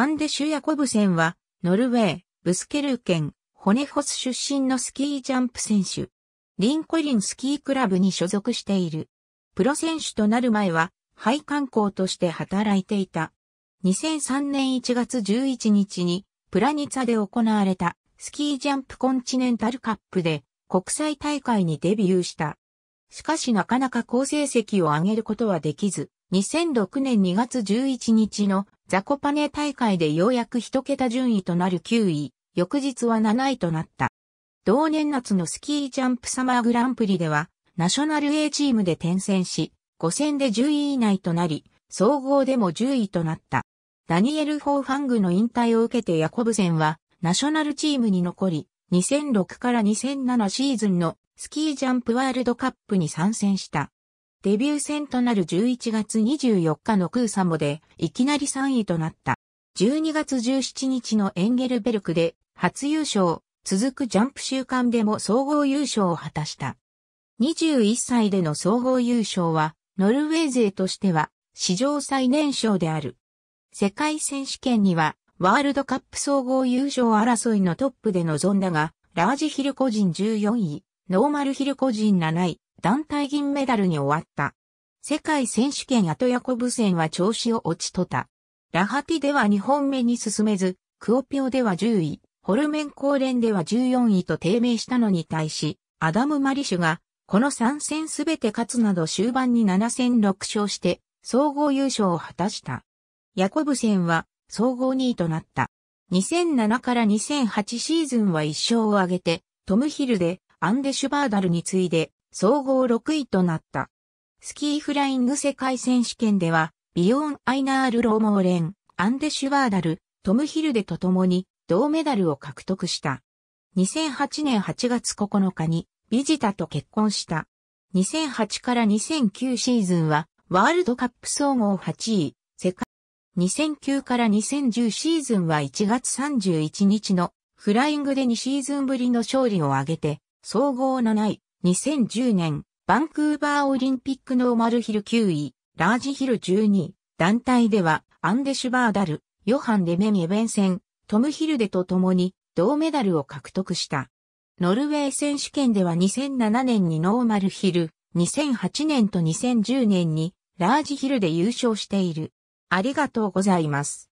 アンデシュ・ヤコブセンは、ノルウェー、ブスケルーケン、ホネホス出身のスキージャンプ選手。リンコリンスキークラブに所属している。プロ選手となる前は、廃管工として働いていた。2003年1月11日に、プラニツァで行われた、スキージャンプコンチネンタルカップで、国際大会にデビューした。しかしなかなか好成績を上げることはできず、2006年2月11日のザコパネ大会でようやく一桁順位となる9位、翌日は7位となった。同年夏のスキージャンプサマーグランプリでは、ナショナル A チームで転戦し、5戦で10位以内となり、総合でも10位となった。ダニエル・フォーファングの引退を受けてヤコブセンは、ナショナルチームに残り、2006から2007シーズンのスキージャンプワールドカップに参戦した。デビュー戦となる11月24日のクーサモで、いきなり3位となった。12月17日のエンゲルベルクで、初優勝、続くジャンプ週間でも総合優勝を果たした。21歳での総合優勝は、ノルウェー勢としては、史上最年少である。世界選手権には、ワールドカップ総合優勝争いのトップで臨んだが、ラージヒル個人14位、ノーマルヒル個人7位、団体銀メダルに終わった。世界選手権後ヤコブ戦は調子を落ちとた。ラハティでは2本目に進めず、クオピオでは10位、ホルメン高連では14位と低迷したのに対し、アダム・マリシュが、この3戦すべて勝つなど終盤に7戦6勝して、総合優勝を果たした。ヤコブ戦は、総合2位となった。2007から2008シーズンは1勝を挙げて、トム・ヒルで、アンデシュバーダルに次いで、総合6位となった。スキーフライング世界選手権では、ビヨン・アイナール・ローモーレン、アンデ・シュワーダル、トム・ヒルデと共に銅メダルを獲得した。2008年8月9日にビジタと結婚した。2008から2009シーズンはワールドカップ総合8位、世界。2009から2010シーズンは1月31日のフライングで2シーズンぶりの勝利を挙げて総合7位。2010年、バンクーバーオリンピックノーマルヒル9位、ラージヒル12位、団体では、アンデシュバーダル、ヨハン・レメ・ミエベンセン、トム・ヒルデと共に、銅メダルを獲得した。ノルウェー選手権では2007年にノーマルヒル、2008年と2010年に、ラージヒルで優勝している。ありがとうございます。